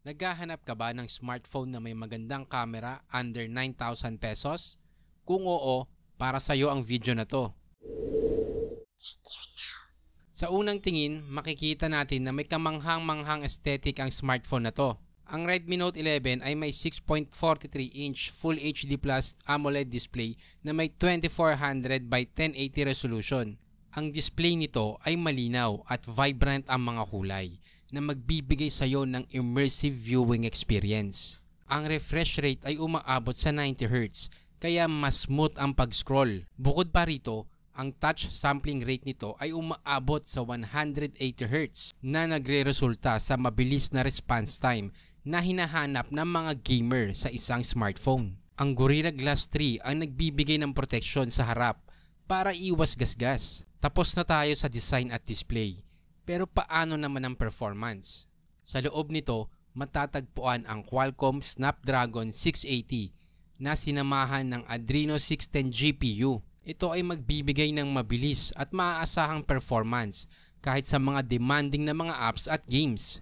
Naghahanap ka ba ng smartphone na may magandang camera under 9,000 pesos? Kung oo, para sa'yo ang video na to. Sa unang tingin, makikita natin na may kamanghang-manghang aesthetic ang smartphone na to. Ang Redmi Note 11 ay may 6.43-inch Full HD Plus AMOLED display na may 2400 by 1080 resolution. Ang display nito ay malinaw at vibrant ang mga kulay na magbibigay sa iyo ng immersive viewing experience. Ang refresh rate ay umaabot sa 90Hz kaya mas smooth ang pag-scroll. Bukod pa rito, ang touch sampling rate nito ay umaabot sa 180Hz na nagre-resulta sa mabilis na response time na hinahanap ng mga gamer sa isang smartphone. Ang Gorilla Glass 3 ang nagbibigay ng proteksyon sa harap para iwas gasgas. Tapos na tayo sa design at display. Pero paano naman ang performance? Sa loob nito, matatagpuan ang Qualcomm Snapdragon 680 na sinamahan ng Adreno 610 GPU. Ito ay magbibigay ng mabilis at maaasahang performance kahit sa mga demanding na mga apps at games.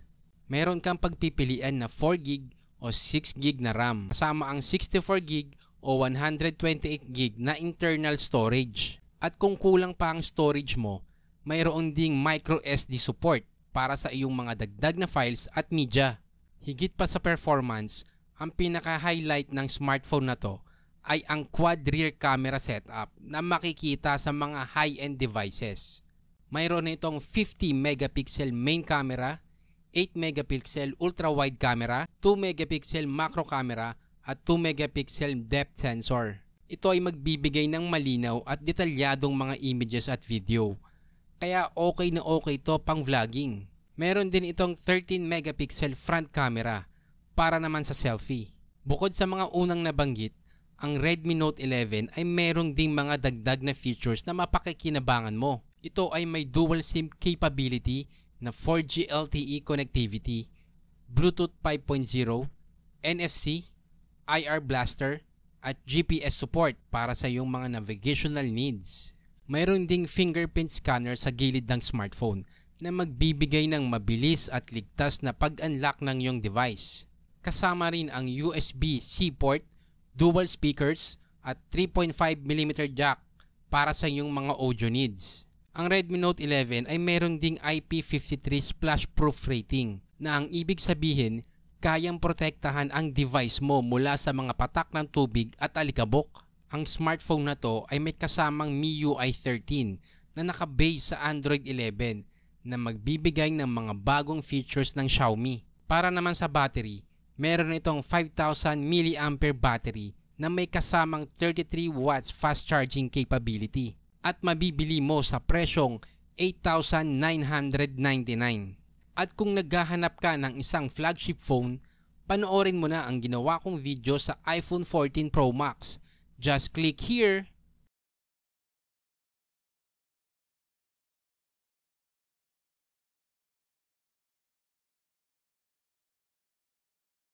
Meron kang pagpipilian na 4GB o 6GB na RAM kasama ang 64GB o 128GB na internal storage. At kung kulang pa ang storage mo, mayroon ding micro SD support para sa iyong mga dagdag na files at media. Higit pa sa performance, ang pinaka-highlight ng smartphone na to ay ang quad rear camera setup na makikita sa mga high-end devices. Mayroon na itong 50 megapixel main camera, 8 megapixel ultra wide camera, 2 megapixel macro camera at 2 megapixel depth sensor. Ito ay magbibigay ng malinaw at detalyadong mga images at video kaya okay na okay to pang vlogging. Meron din itong 13 megapixel front camera para naman sa selfie. Bukod sa mga unang nabanggit, ang Redmi Note 11 ay merong ding mga dagdag na features na mapakikinabangan mo. Ito ay may dual SIM capability na 4G LTE connectivity, Bluetooth 5.0, NFC, IR blaster, at GPS support para sa iyong mga navigational needs mayroon ding fingerprint scanner sa gilid ng smartphone na magbibigay ng mabilis at ligtas na pag-unlock ng iyong device. Kasama rin ang USB-C port, dual speakers, at 3.5mm jack para sa iyong mga audio needs. Ang Redmi Note 11 ay mayroon ding IP53 splash-proof rating na ang ibig sabihin kayang protektahan ang device mo mula sa mga patak ng tubig at alikabok ang smartphone na to ay may kasamang MIUI 13 na nakabase sa Android 11 na magbibigay ng mga bagong features ng Xiaomi. Para naman sa battery, meron itong 5,000 mAh battery na may kasamang 33 watts fast charging capability at mabibili mo sa presyong 8,999. At kung naghahanap ka ng isang flagship phone, panoorin mo na ang ginawa kong video sa iPhone 14 Pro Max Just click here